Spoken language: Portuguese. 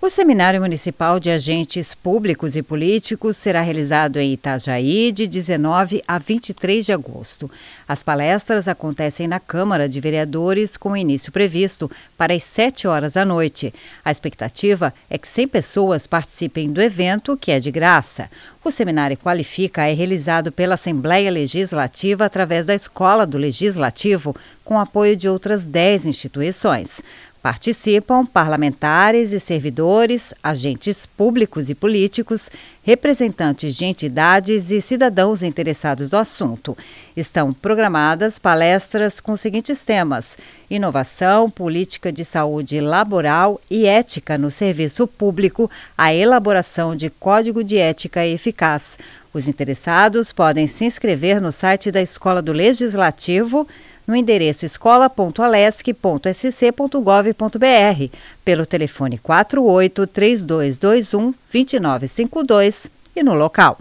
O Seminário Municipal de Agentes Públicos e Políticos será realizado em Itajaí de 19 a 23 de agosto. As palestras acontecem na Câmara de Vereadores com início previsto para as 7 horas da noite. A expectativa é que 100 pessoas participem do evento, que é de graça. O Seminário Qualifica é realizado pela Assembleia Legislativa através da Escola do Legislativo, com apoio de outras 10 instituições. Participam parlamentares e servidores, agentes públicos e políticos, representantes de entidades e cidadãos interessados no assunto. Estão programadas palestras com os seguintes temas: inovação, política de saúde laboral e ética no serviço público, a elaboração de código de ética eficaz. Os interessados podem se inscrever no site da Escola do Legislativo no endereço escola.alesc.sc.gov.br, pelo telefone 48 3221 2952 e no local.